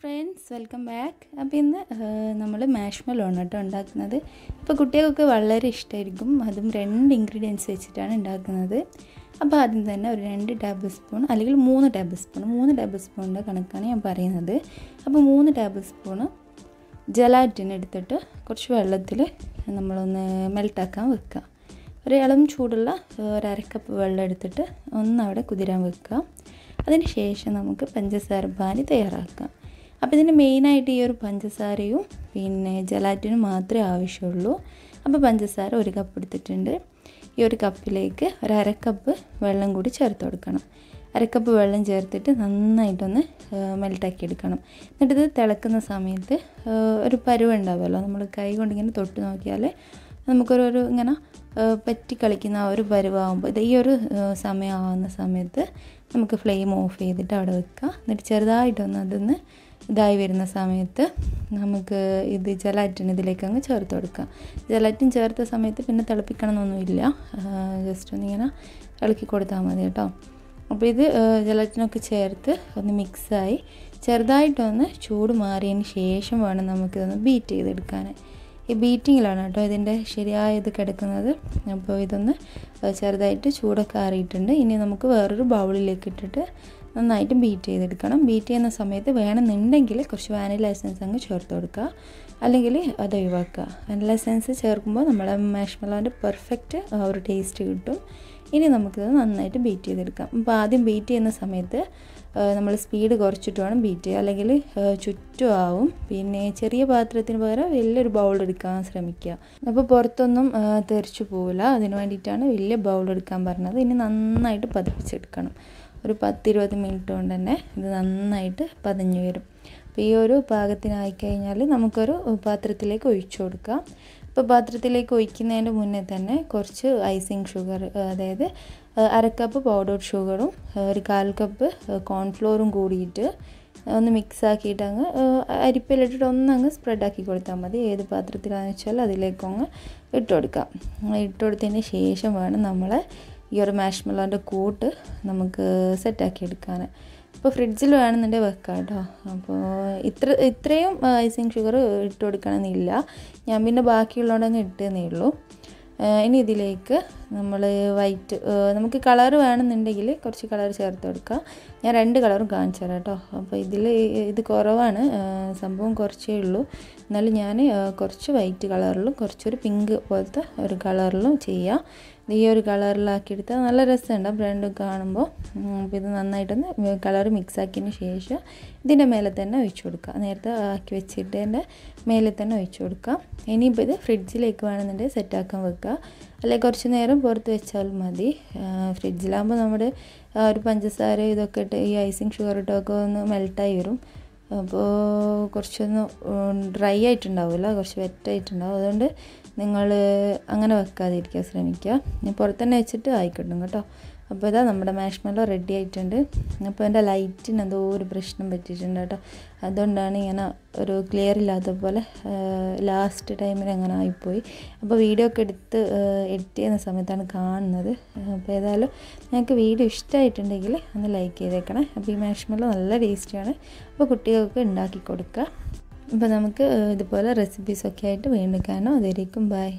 friends welcome back അപ്പോൾ ഇന്ന് നമ്മൾ മാഷ്മലോ ആണ് കേട്ടോ ഉണ്ടാക്കുന്നത് ഇപ്പോൾ കുട്ടികൾക്ക് വളരെ ഇഷ്ടമായിരിക്കും അതും രണ്ട് ഇൻഗ്രീഡിയൻസ് വെച്ചിട്ടാണ് ഉണ്ടാക്കുന്നത് അപ്പോൾ ആദ്യം തന്നെ ഒരു രണ്ട് ടേബിൾ സ്പൂൺ അല്ലെങ്കിൽ മൂന്ന് ടേബിൾ സ്പൂൺ മൂന്ന് ടേബിൾ സ്പൂണിൻ്റെ കണക്കാണ് ഞാൻ പറയുന്നത് അപ്പോൾ മൂന്ന് ടേബിൾ സ്പൂണ് ജലാറ്റിൻ എടുത്തിട്ട് കുറച്ച് വെള്ളത്തിൽ നമ്മളൊന്ന് മെൽട്ടാക്കാൻ വെക്കുക ഒരു ചൂടുള്ള ഒരു വെള്ളം എടുത്തിട്ട് ഒന്ന് അവിടെ കുതിരാൻ വെക്കുക അതിന് ശേഷം നമുക്ക് പഞ്ചസാര പാനി തയ്യാറാക്കാം അപ്പോൾ ഇതിന് മെയിനായിട്ട് ഈ ഒരു പഞ്ചസാരയും പിന്നെ ജലാറ്റിനും മാത്രമേ ആവശ്യമുള്ളൂ അപ്പോൾ പഞ്ചസാര ഒരു കപ്പ് എടുത്തിട്ടുണ്ട് ഈ ഒരു കപ്പിലേക്ക് ഒരു അരക്കപ്പ് വെള്ളം കൂടി ചേർത്ത് കൊടുക്കണം അരക്കപ്പ് വെള്ളം ചേർത്തിട്ട് നന്നായിട്ടൊന്ന് മെൽട്ടാക്കി എടുക്കണം എന്നിട്ടിത് തിളക്കുന്ന സമയത്ത് ഒരു പരുവ് ഉണ്ടാവുമല്ലോ നമ്മൾ കൈ കൊണ്ട് ഇങ്ങനെ തൊട്ട് നോക്കിയാൽ നമുക്കൊരു ഒരു ഇങ്ങനെ കളിക്കുന്ന ആ ഒരു പരുവാകുമ്പോൾ ഇത് ഈ ഒരു സമയമാകുന്ന സമയത്ത് നമുക്ക് ഫ്ലെയിം ഓഫ് ചെയ്തിട്ട് അവിടെ വെക്കുക എന്നിട്ട് ചെറുതായിട്ടൊന്ന് അതൊന്ന് ഇതായി വരുന്ന സമയത്ത് നമുക്ക് ഇത് ജലാറ്റിൻ ഇതിലേക്ക് അങ്ങ് ചേർത്ത് കൊടുക്കുക ജലാറ്റിൻ ചേർത്ത സമയത്ത് പിന്നെ തിളപ്പിക്കണമെന്നൊന്നുമില്ല ജസ്റ്റ് ഒന്നിങ്ങനെ ഇളക്കി കൊടുത്താൽ മതി കേട്ടോ അപ്പോൾ ഇത് ജലാറ്റിനൊക്കെ ചേർത്ത് ഒന്ന് മിക്സായി ചെറുതായിട്ടൊന്ന് ചൂട് മാറിയതിന് ശേഷം വേണം നമുക്കിതൊന്ന് ബീറ്റ് ചെയ്തെടുക്കാൻ ഈ ബീറ്റിങ്ങിലാണ് കേട്ടോ ഇതിൻ്റെ ശരിയായ ഇത് കിടക്കുന്നത് അപ്പോൾ ഇതൊന്ന് ചെറുതായിട്ട് ചൂടൊക്കെ ആറിയിട്ടുണ്ട് ഇനി നമുക്ക് വേറൊരു ബൗളിലേക്ക് ഇട്ടിട്ട് നന്നായിട്ട് ബീറ്റ് ചെയ്തെടുക്കണം ബീറ്റ് ചെയ്യുന്ന സമയത്ത് വേണമെന്നുണ്ടെങ്കിൽ കുറച്ച് വാനില എസൻസ് അങ്ങ് ചേർത്ത് കൊടുക്കുക അല്ലെങ്കിൽ അത് ഒഴിവാക്കുക വാനില എസൻസ് ചേർക്കുമ്പോൾ നമ്മുടെ മാഷ്മലോൻ്റെ പെർഫെക്റ്റ് ഒരു ടേസ്റ്റ് കിട്ടും ഇനി നമുക്കിത് നന്നായിട്ട് ബീറ്റ് ചെയ്തെടുക്കാം അപ്പോൾ ആദ്യം ബീറ്റ് ചെയ്യുന്ന സമയത്ത് നമ്മൾ സ്പീഡ് കുറച്ചിട്ട് വേണം ബീറ്റ് ചെയ്യുക അല്ലെങ്കിൽ ചുറ്റും ആവും പിന്നെ ചെറിയ പാത്രത്തിന് പകരം വലിയൊരു ബൗൾ എടുക്കാൻ ശ്രമിക്കുക അപ്പോൾ പുറത്തൊന്നും തെറിച്ചു പോവില്ല അതിന് വേണ്ടിയിട്ടാണ് വലിയ ബൗൾ എടുക്കാൻ പറഞ്ഞത് ഇനി നന്നായിട്ട് പതിപ്പിച്ചെടുക്കണം ഒരു പത്തിരുപത് മിനിറ്റ് കൊണ്ട് തന്നെ ഇത് നന്നായിട്ട് പതിഞ്ഞ് വരും അപ്പോൾ ഈ ഒരു പാകത്തിനായി കഴിഞ്ഞാൽ നമുക്കൊരു പാത്രത്തിലേക്ക് ഒഴിച്ചു കൊടുക്കാം ഇപ്പോൾ പാത്രത്തിലേക്ക് ഒഴിക്കുന്നതിൻ്റെ മുന്നേ തന്നെ കുറച്ച് ഐസിങ് ഷുഗർ അതായത് അരക്കപ്പ് കപ്പ് പൗഡർ ഷുഗറും ഒരു കാൽ കപ്പ് കോൺഫ്ലോറും കൂടിയിട്ട് ഒന്ന് മിക്സ് ആക്കിയിട്ട് അങ്ങ് അരിപ്പിലിട്ടിട്ട് ഒന്ന് അങ്ങ് സ്പ്രെഡ് ആക്കി കൊടുത്താൽ മതി ഏത് പാത്രത്തിലാണെന്ന് വെച്ചാൽ അതിലേക്കൊന്ന് ഇട്ട് കൊടുക്കാം ഇട്ട് കൊടുത്തതിന് ശേഷം വേണം നമ്മളെ ഈ ഒരു മാഷ്മെല്ലോൻ്റെ കൂട്ട് നമുക്ക് സെറ്റാക്കി എടുക്കാൻ ഇപ്പോൾ ഫ്രിഡ്ജിൽ വേണമെന്നുണ്ടെങ്കിൽ വെക്കാം കേട്ടോ അപ്പോൾ ഇത്ര ഇത്രയും ഐസിങ് ഷുഗർ ഇട്ട് കൊടുക്കണമെന്നില്ല ഞാൻ പിന്നെ ബാക്കിയുള്ളതൊന്നും ഇട്ടേന്നേ ഉള്ളൂ ഇനി ഇതിലേക്ക് നമ്മൾ വൈറ്റ് നമുക്ക് കളർ വേണമെന്നുണ്ടെങ്കിൽ കുറച്ച് കളർ ചേർത്ത് കൊടുക്കാം ഞാൻ രണ്ട് കളറും കാണിച്ചു തരാം കേട്ടോ അപ്പോൾ ഇതിൽ ഇത് കുറവാണ് സംഭവം കുറച്ചേ ഉള്ളൂ എന്നാലും ഞാൻ കുറച്ച് വൈറ്റ് കളറിലും കുറച്ചൊരു പിങ്ക് പോലത്തെ ഒരു കളറിലും ചെയ്യാം ഈ ഒരു കളറിലാക്കി എടുത്താൽ നല്ല രസമുണ്ടാവും രണ്ടും കാണുമ്പോൾ ഇത് നന്നായിട്ടൊന്ന് കളർ മിക്സാക്കിയതിന് ശേഷം ഇതിൻ്റെ മേലെ തന്നെ ഒഴിച്ചു കൊടുക്കുക നേരത്തെ ആക്കി വെച്ചിട്ടതിൻ്റെ മേലെ തന്നെ ഒഴിച്ചു കൊടുക്കുക ഇനിയിപ്പോൾ ഇത് ഫ്രിഡ്ജിലേക്ക് വേണമെന്നുണ്ടെങ്കിൽ സെറ്റാക്കാൻ വെക്കുക അല്ലെങ്കിൽ കുറച്ച് നേരം പുറത്ത് വെച്ചാലും മതി ഫ്രിഡ്ജിലാകുമ്പോൾ നമ്മുടെ ഒരു പഞ്ചസാര ഇതൊക്കെ ഇട്ട് ഈ ഐസിങ് ഷുഗർ ഇട്ടൊക്കെ ഒന്ന് മെൽട്ടായി വരും അപ്പോൾ കുറച്ചൊന്ന് ഡ്രൈ ആയിട്ടുണ്ടാവില്ല കുറച്ച് വെറ്റായിട്ടുണ്ടാവും അതുകൊണ്ട് നിങ്ങൾ അങ്ങനെ വെക്കാതിരിക്കാൻ ശ്രമിക്കുക ഞാൻ പുറത്ത് വെച്ചിട്ട് ആയിക്കോട്ടും കേട്ടോ അപ്പോൾ ഇതാ നമ്മുടെ മാഷ്മെല്ലോ റെഡി ആയിട്ടുണ്ട് അപ്പോൾ എൻ്റെ ലൈറ്റിന് എന്തോ ഒരു പ്രശ്നം പറ്റിയിട്ടുണ്ട് കേട്ടോ അതുകൊണ്ടാണ് ഇങ്ങനെ ഒരു ക്ലിയർ ഇല്ലാത്ത പോലെ ലാസ്റ്റ് ടൈമിൽ അങ്ങനെ ആയിപ്പോയി അപ്പോൾ വീഡിയോ ഒക്കെ എടുത്ത് എഡിറ്റ് ചെയ്യുന്ന സമയത്താണ് കാണുന്നത് അപ്പോൾ ഏതായാലും നിങ്ങൾക്ക് വീഡിയോ ഇഷ്ടമായിട്ടുണ്ടെങ്കിൽ ഒന്ന് ലൈക്ക് ചെയ്തേക്കണേ അപ്പോൾ ഈ മാഷ്മെല്ലോ നല്ല ടേസ്റ്റിയാണ് അപ്പോൾ കുട്ടികൾക്ക് ഉണ്ടാക്കി കൊടുക്കുക അപ്പോൾ നമുക്ക് ഇതുപോലെ റെസിപ്പീസൊക്കെ ആയിട്ട് വീണ്ടും കാണാം അതിലേക്കും ബൈ